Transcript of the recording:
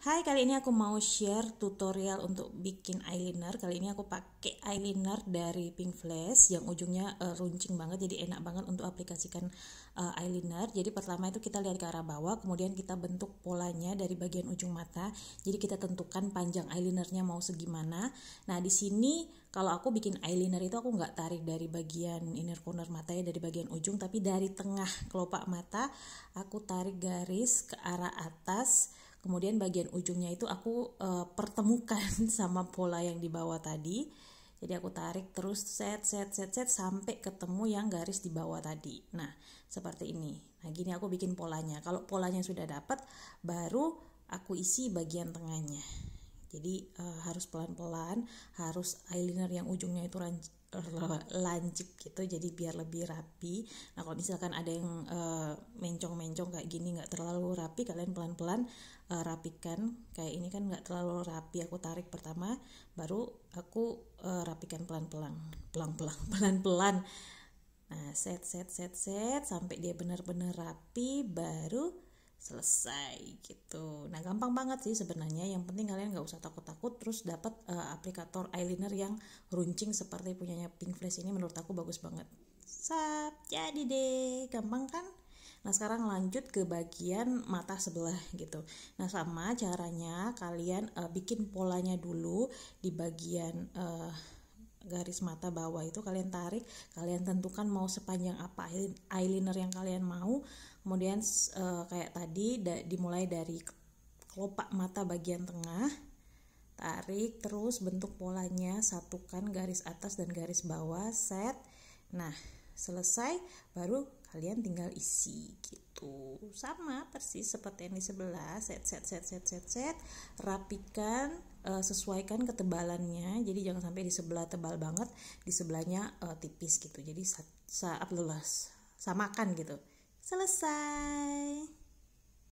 Hai, kali ini aku mau share tutorial untuk bikin eyeliner. Kali ini aku pakai eyeliner dari Pink Flash yang ujungnya uh, runcing banget jadi enak banget untuk aplikasikan uh, eyeliner. Jadi pertama itu kita lihat ke arah bawah, kemudian kita bentuk polanya dari bagian ujung mata. Jadi kita tentukan panjang eyelinernya mau segimana. Nah, di sini kalau aku bikin eyeliner itu aku nggak tarik dari bagian inner corner mata ya dari bagian ujung tapi dari tengah kelopak mata aku tarik garis ke arah atas kemudian bagian ujungnya itu aku e, pertemukan sama pola yang di bawah tadi jadi aku tarik terus set set set set sampai ketemu yang garis di bawah tadi nah seperti ini nah gini aku bikin polanya kalau polanya sudah dapat baru aku isi bagian tengahnya jadi e, harus pelan-pelan harus eyeliner yang ujungnya itu lancip gitu jadi biar lebih rapi nah kalau misalkan ada yang mencong eh, mencong-mencong kayak gini nggak terlalu rapi kalian pelan-pelan uh, rapikan kayak ini kan nggak terlalu rapi aku tarik pertama baru aku uh, rapikan pelan-pelan pelan-pelan pelan-pelan nah set set set set sampai dia benar-benar rapi baru selesai gitu. Nah gampang banget sih sebenarnya. Yang penting kalian nggak usah takut-takut. Terus dapat uh, aplikator eyeliner yang runcing seperti punyanya Pink flash ini menurut aku bagus banget. Sap, jadi deh, gampang kan? Nah sekarang lanjut ke bagian mata sebelah gitu. Nah sama caranya kalian uh, bikin polanya dulu di bagian uh, garis mata bawah itu kalian tarik kalian tentukan mau sepanjang apa eyeliner yang kalian mau kemudian e, kayak tadi da, dimulai dari kelopak mata bagian tengah tarik terus bentuk polanya satukan garis atas dan garis bawah set nah selesai baru kalian tinggal isi gitu sama persis seperti yang di sebelah set set set set set set rapikan uh, sesuaikan ketebalannya jadi jangan sampai di sebelah tebal banget di sebelahnya uh, tipis gitu jadi saat sa, lulus samakan gitu selesai